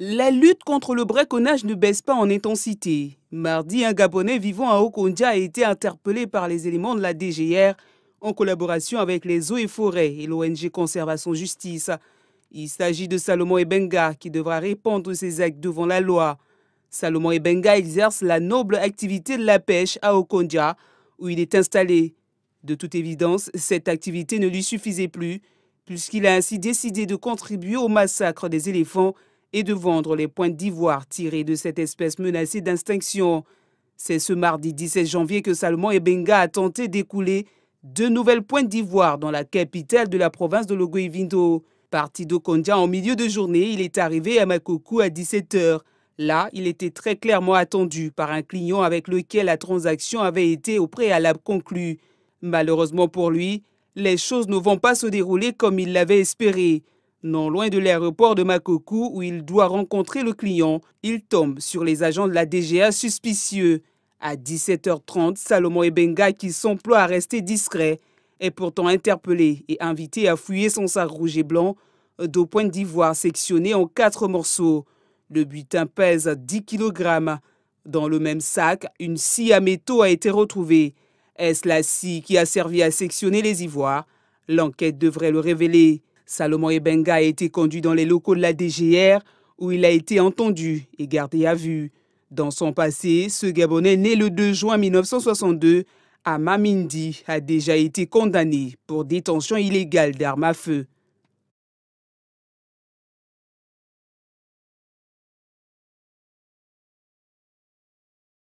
La lutte contre le braconnage ne baisse pas en intensité. Mardi, un Gabonais vivant à Okondja a été interpellé par les éléments de la DGR en collaboration avec les eaux et forêts et l'ONG Conservation Justice. Il s'agit de Salomon Ebenga qui devra répondre ses actes devant la loi. Salomon Ebenga exerce la noble activité de la pêche à Okondja où il est installé. De toute évidence, cette activité ne lui suffisait plus puisqu'il a ainsi décidé de contribuer au massacre des éléphants et de vendre les pointes d'ivoire tirées de cette espèce menacée d'extinction. C'est ce mardi 17 janvier que Salomon Ebenga a tenté d'écouler deux nouvelles pointes d'ivoire dans la capitale de la province de l'ogovindo Parti d'Okondia en milieu de journée, il est arrivé à Makoku à 17h. Là, il était très clairement attendu par un client avec lequel la transaction avait été au préalable conclue. Malheureusement pour lui, les choses ne vont pas se dérouler comme il l'avait espéré. Non loin de l'aéroport de Makoku où il doit rencontrer le client, il tombe sur les agents de la DGA suspicieux. À 17h30, Salomon Ebenga, qui s'emploie à rester discret, est pourtant interpellé et invité à fouiller son sac rouge et blanc de point d'ivoire sectionné en quatre morceaux. Le butin pèse 10 kg. Dans le même sac, une scie à métaux a été retrouvée. Est-ce la scie qui a servi à sectionner les ivoires L'enquête devrait le révéler. Salomon Ebenga a été conduit dans les locaux de la DGR où il a été entendu et gardé à vue. Dans son passé, ce Gabonais né le 2 juin 1962 à Mamindi a déjà été condamné pour détention illégale d'armes à feu.